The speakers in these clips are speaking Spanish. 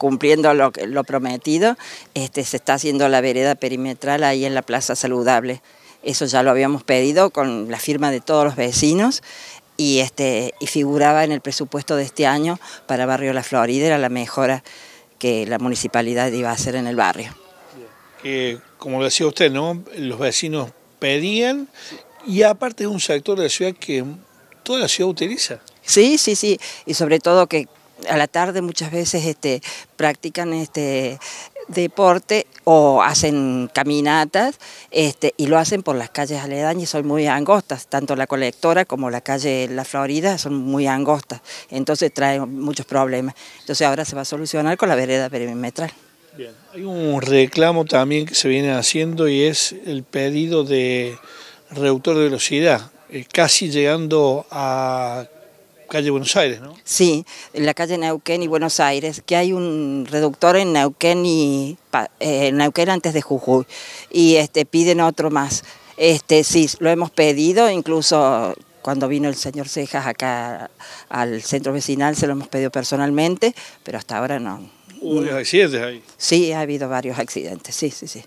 cumpliendo lo, prometido, este, se está haciendo la vereda perimetral ahí en la Plaza Saludable. Eso ya lo habíamos pedido con la firma de todos los vecinos y, este, y figuraba en el presupuesto de este año para Barrio La Florida, era la mejora que la municipalidad iba a hacer en el barrio. como lo decía usted, ¿no? los vecinos pedían y aparte es un sector de la ciudad que toda la ciudad utiliza. Sí, sí, sí, y sobre todo que a la tarde muchas veces este, practican este deporte o hacen caminatas este, y lo hacen por las calles aledañas, son muy angostas, tanto la colectora como la calle La Florida son muy angostas, entonces traen muchos problemas. Entonces ahora se va a solucionar con la vereda perimetral. Bien, hay un reclamo también que se viene haciendo y es el pedido de reductor de velocidad, eh, casi llegando a calle Buenos Aires, ¿no? Sí, en la calle Neuquén y Buenos Aires, que hay un reductor en Neuquén y eh, Neuquén antes de Jujuy y este piden otro más. Este sí, lo hemos pedido, incluso cuando vino el señor Cejas acá al centro vecinal se lo hemos pedido personalmente, pero hasta ahora no. ¿Hubo accidentes ahí? Sí, ha habido varios accidentes, sí, sí, sí.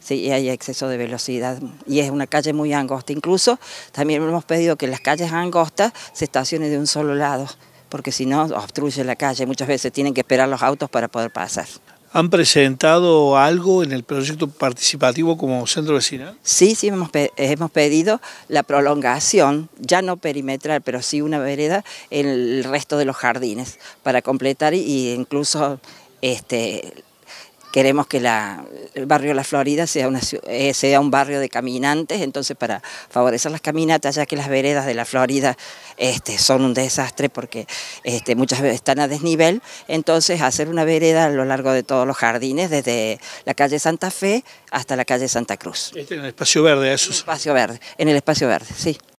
Sí, hay exceso de velocidad y es una calle muy angosta. Incluso también hemos pedido que las calles angostas se estacionen de un solo lado, porque si no obstruye la calle. Muchas veces tienen que esperar los autos para poder pasar. ¿Han presentado algo en el proyecto participativo como centro vecinal? Sí, sí, hemos, hemos, pedido la prolongación, ya no perimetral, pero sí una vereda en el resto de los jardines, para completar e incluso este, queremos que la, el barrio La Florida sea, una, eh, sea un barrio de caminantes, entonces para favorecer las caminatas, ya que las veredas de La Florida este, son un desastre porque este, muchas veces están a desnivel, entonces hacer una vereda a lo largo de todos los jardines, desde la calle Santa Fe hasta la calle Santa Cruz. Este en el espacio verde, eso. En el espacio verde, en el espacio verde, sí.